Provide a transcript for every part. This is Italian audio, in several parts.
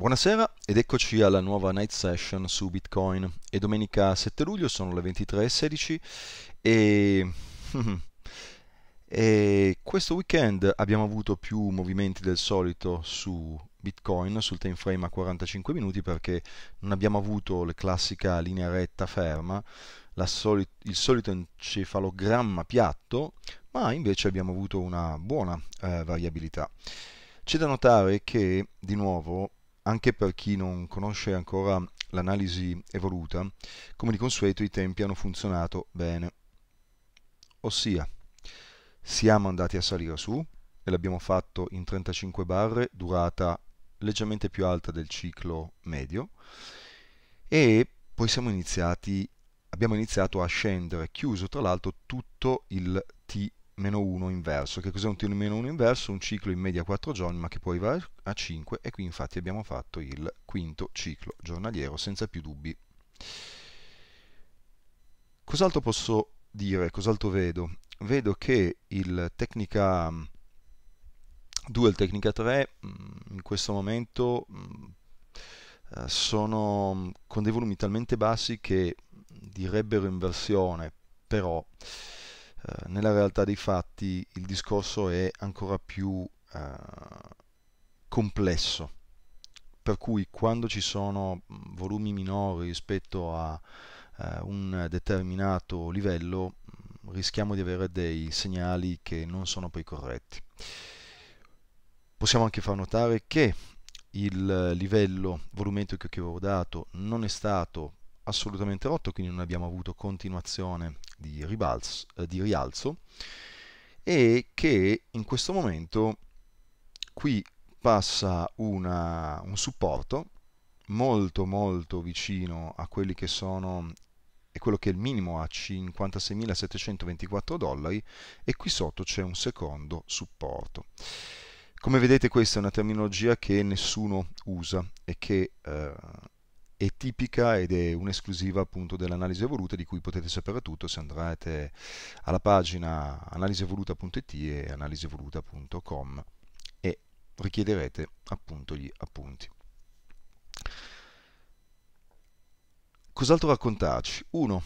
Buonasera ed eccoci alla nuova night session su Bitcoin. È domenica 7 luglio, sono le 23.16 e... e questo weekend abbiamo avuto più movimenti del solito su Bitcoin, sul time frame a 45 minuti perché non abbiamo avuto la classica linea retta ferma, soli... il solito encefalogramma piatto, ma invece abbiamo avuto una buona eh, variabilità. C'è da notare che, di nuovo, anche per chi non conosce ancora l'analisi evoluta, come di consueto i tempi hanno funzionato bene. Ossia, siamo andati a salire su e l'abbiamo fatto in 35 barre, durata leggermente più alta del ciclo medio, e poi siamo iniziati, abbiamo iniziato a scendere, chiuso tra l'altro tutto il T meno 1 inverso. Che cos'è un T meno 1 inverso? Un ciclo in media 4 giorni, ma che può arrivare a 5 e qui infatti abbiamo fatto il quinto ciclo giornaliero senza più dubbi. Cos'altro posso dire? Cos'altro vedo? Vedo che il Tecnica 2 mm, e il Tecnica 3 mm, in questo momento mm, eh, sono con dei volumi talmente bassi che direbbero inversione, però eh, nella realtà dei fatti il discorso è ancora più eh, complesso per cui quando ci sono mm, volumi minori rispetto a eh, un determinato livello mm, rischiamo di avere dei segnali che non sono poi corretti. Possiamo anche far notare che il livello volumetrico che avevo dato non è stato assolutamente rotto, quindi non abbiamo avuto continuazione di, ribalzo, eh, di rialzo e che in questo momento qui passa una, un supporto molto molto vicino a quelli che sono e quello che è il minimo a 56.724 dollari e qui sotto c'è un secondo supporto. Come vedete questa è una terminologia che nessuno usa e che eh, è tipica ed è un'esclusiva appunto dell'analisi evoluta di cui potete sapere tutto se andrete alla pagina analisevoluta.it e analisevoluta.com e richiederete appunto gli appunti. Cos'altro raccontarci? Uno,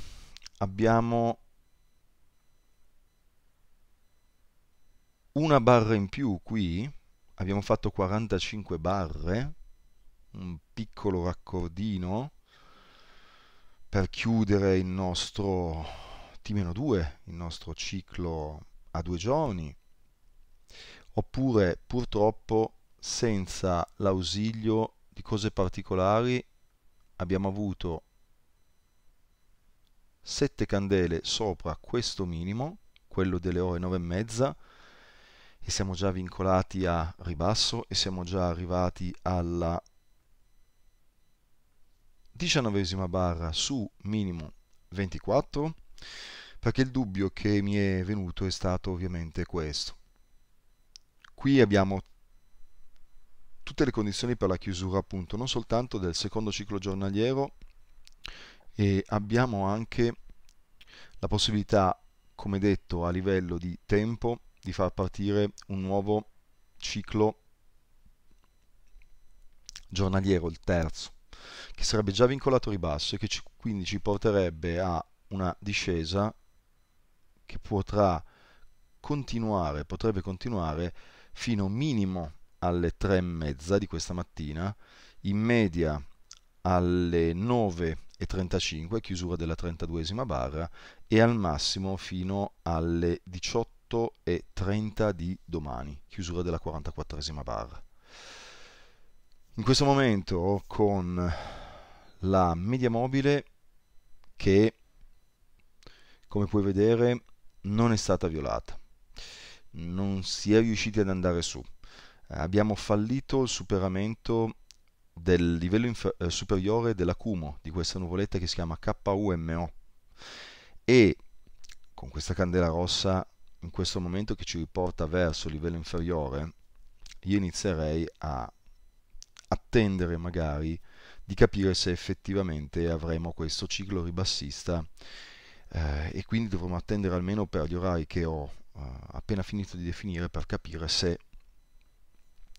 abbiamo una barra in più qui, abbiamo fatto 45 barre un piccolo raccordino per chiudere il nostro T-2, il nostro ciclo a due giorni, oppure purtroppo senza l'ausilio di cose particolari abbiamo avuto sette candele sopra questo minimo, quello delle ore 9 e mezza, e siamo già vincolati a ribasso e siamo già arrivati alla 19 barra su minimo 24 perché il dubbio che mi è venuto è stato ovviamente questo. Qui abbiamo tutte le condizioni per la chiusura appunto non soltanto del secondo ciclo giornaliero e abbiamo anche la possibilità come detto a livello di tempo di far partire un nuovo ciclo giornaliero il terzo che sarebbe già vincolato ribasso e che ci, quindi ci porterebbe a una discesa che potrà continuare, potrebbe continuare fino minimo alle 3 e mezza di questa mattina, in media alle 9.35, chiusura della 32esima barra, e al massimo fino alle 18.30 di domani, chiusura della 44esima barra in questo momento con la media mobile che come puoi vedere non è stata violata non si è riusciti ad andare su eh, abbiamo fallito il superamento del livello eh, superiore dell'acumo di questa nuvoletta che si chiama KUMO e con questa candela rossa in questo momento che ci riporta verso il livello inferiore io inizierei a attendere magari di capire se effettivamente avremo questo ciclo ribassista eh, e quindi dovremo attendere almeno per gli orari che ho eh, appena finito di definire per capire se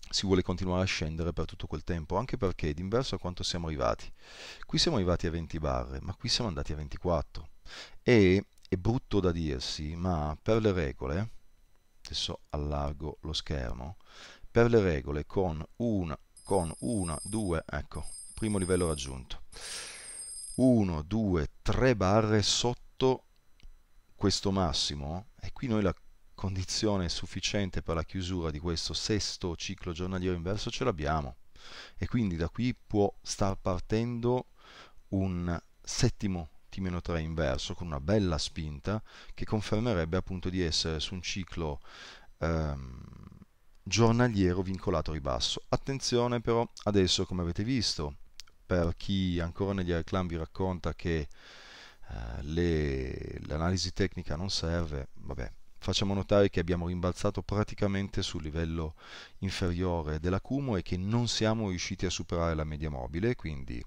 si vuole continuare a scendere per tutto quel tempo, anche perché d'inverso a quanto siamo arrivati. Qui siamo arrivati a 20 barre, ma qui siamo andati a 24. E è brutto da dirsi, ma per le regole, adesso allargo lo schermo, per le regole con un con 1, 2, ecco, primo livello raggiunto. 1, 2, 3 barre sotto questo massimo e qui noi la condizione sufficiente per la chiusura di questo sesto ciclo giornaliero inverso ce l'abbiamo e quindi da qui può star partendo un settimo T-3 inverso con una bella spinta che confermerebbe appunto di essere su un ciclo ehm, giornaliero vincolato ribasso. Attenzione però, adesso come avete visto, per chi ancora negli reclam vi racconta che eh, l'analisi tecnica non serve, vabbè, facciamo notare che abbiamo rimbalzato praticamente sul livello inferiore dell'acumo e che non siamo riusciti a superare la media mobile, quindi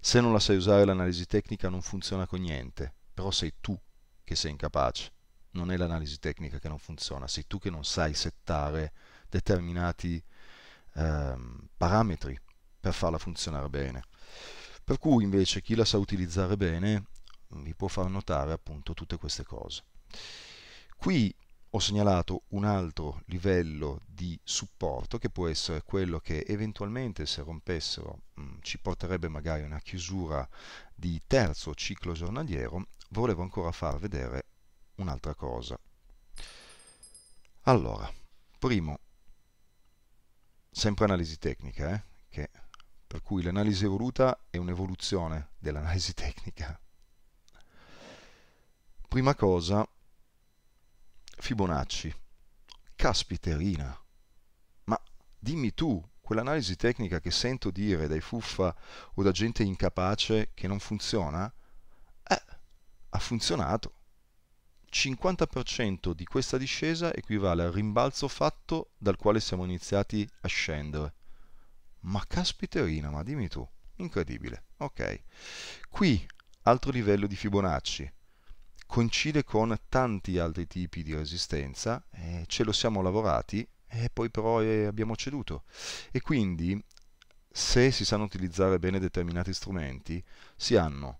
se non la sai usare l'analisi tecnica non funziona con niente, però sei tu che sei incapace non è l'analisi tecnica che non funziona, sei tu che non sai settare determinati ehm, parametri per farla funzionare bene. Per cui invece chi la sa utilizzare bene vi può far notare appunto tutte queste cose. Qui ho segnalato un altro livello di supporto che può essere quello che eventualmente se rompessero mh, mm, ci porterebbe magari a una chiusura di terzo ciclo giornaliero, volevo ancora far vedere un'altra cosa. Allora, primo, sempre analisi tecnica, eh, che, per cui l'analisi evoluta è un'evoluzione dell'analisi tecnica. Prima cosa, Fibonacci. Caspiterina, ma dimmi tu, quell'analisi tecnica che sento dire dai fuffa o da gente incapace che non funziona, eh, ha funzionato 50% di questa discesa equivale al rimbalzo fatto dal quale siamo iniziati a scendere. Ma caspiterina, ma dimmi tu, incredibile. Ok. Qui, altro livello di Fibonacci, coincide con tanti altri tipi di resistenza, eh, ce lo siamo lavorati e eh, poi però eh, abbiamo ceduto. E quindi, se si sanno utilizzare bene determinati strumenti, si hanno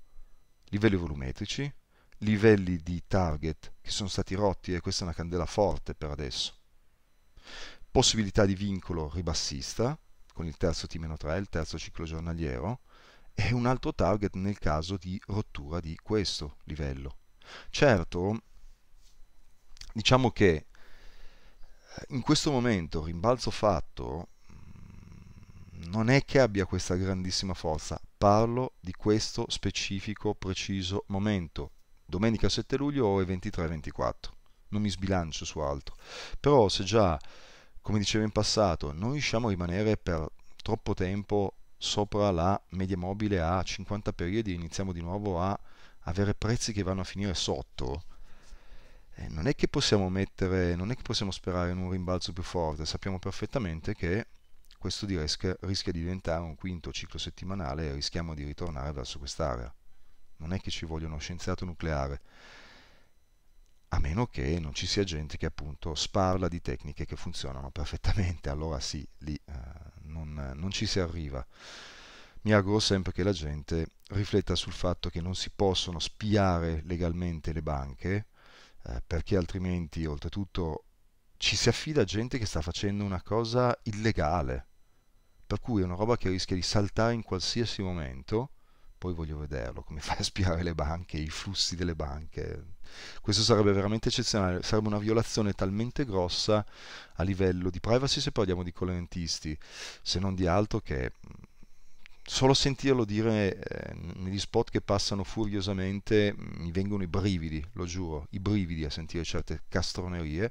livelli volumetrici, livelli di target che sono stati rotti e questa è una candela forte per adesso. Possibilità di vincolo ribassista con il terzo T-3, il terzo ciclo giornaliero e un altro target nel caso di rottura di questo livello. Certo, diciamo che eh, in questo momento rimbalzo fatto mm, non è che abbia questa grandissima forza, parlo di questo specifico preciso momento, domenica 7 luglio ore 23-24. Non mi sbilancio su altro. Però se già, come dicevo in passato, non riusciamo a rimanere per troppo tempo sopra la media mobile a 50 periodi e iniziamo di nuovo a avere prezzi che vanno a finire sotto, eh, non è che possiamo mettere, non è che possiamo sperare in un rimbalzo più forte, sappiamo perfettamente che questo di rischia, rischia di diventare un quinto ciclo settimanale e rischiamo di ritornare verso quest'area non è che ci voglia uno scienziato nucleare, a meno che non ci sia gente che appunto sparla di tecniche che funzionano perfettamente, allora sì, lì eh, non, non ci si arriva. Mi auguro sempre che la gente rifletta sul fatto che non si possono spiare legalmente le banche, eh, perché altrimenti oltretutto ci si affida a gente che sta facendo una cosa illegale, per cui è una roba che rischia di saltare in qualsiasi momento poi voglio vederlo, come fai a spiare le banche, i flussi delle banche. Questo sarebbe veramente eccezionale, sarebbe una violazione talmente grossa a livello di privacy se parliamo di colonnetisti, se non di altro che solo sentirlo dire eh, negli spot che passano furiosamente mi vengono i brividi, lo giuro, i brividi a sentire certe castronerie,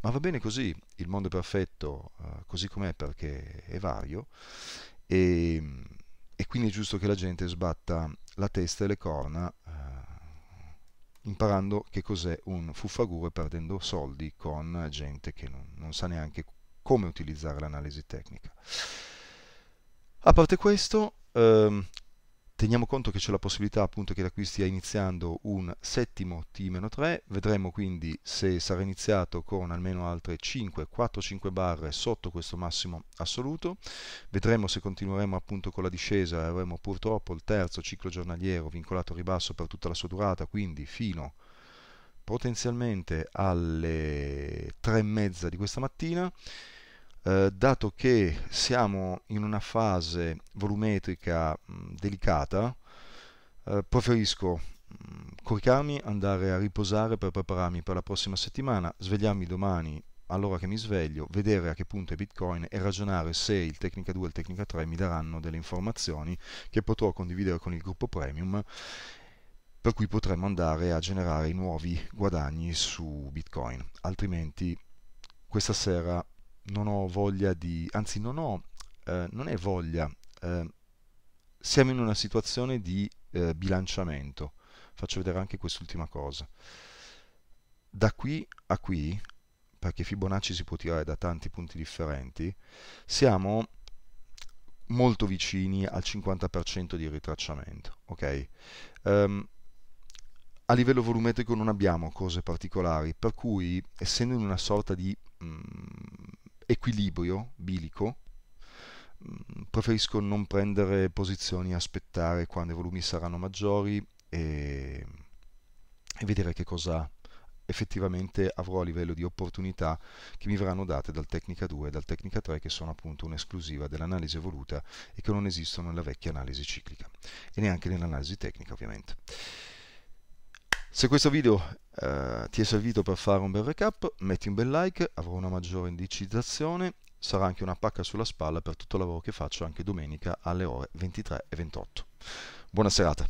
ma va bene così, il mondo è perfetto, eh, così com'è perché è vario e e quindi è giusto che la gente sbatta la testa e le corna eh, imparando che cos'è un fuffaguro e perdendo soldi con gente che non, non sa neanche come utilizzare l'analisi tecnica. A parte questo, ehm, Teniamo conto che c'è la possibilità appunto che da qui stia iniziando un settimo T-3, vedremo quindi se sarà iniziato con almeno altre 5, 4-5 barre sotto questo massimo assoluto, vedremo se continueremo appunto con la discesa e avremo purtroppo il terzo ciclo giornaliero vincolato a ribasso per tutta la sua durata, quindi fino potenzialmente alle 3 e mezza di questa mattina eh, dato che siamo in una fase volumetrica mh, mm, delicata, eh, preferisco mm, coricarmi, andare a riposare per prepararmi per la prossima settimana, svegliarmi domani allora che mi sveglio, vedere a che punto è Bitcoin e ragionare se il Tecnica 2 e il Tecnica 3 mi daranno delle informazioni che potrò condividere con il gruppo premium, per cui potremmo andare a generare nuovi guadagni su Bitcoin. Altrimenti questa sera non ho voglia di, anzi non ho, eh, non è voglia, eh, siamo in una situazione di eh, bilanciamento. Faccio vedere anche quest'ultima cosa. Da qui a qui, perché Fibonacci si può tirare da tanti punti differenti, siamo molto vicini al 50% di ritracciamento. Okay? Um, a livello volumetrico non abbiamo cose particolari, per cui essendo in una sorta di mh, mm, equilibrio bilico, mm, preferisco non prendere posizioni, aspettare quando i volumi saranno maggiori e, e vedere che cosa effettivamente avrò a livello di opportunità che mi verranno date dal Tecnica 2 e dal Tecnica 3 che sono appunto un'esclusiva dell'analisi evoluta e che non esistono nella vecchia analisi ciclica e neanche nell'analisi tecnica ovviamente. Se questo video eh, ti è servito per fare un bel recap, metti un bel like, avrò una maggiore indicizzazione, sarà anche una pacca sulla spalla per tutto il lavoro che faccio anche domenica alle ore 23 e 28. Buona serata.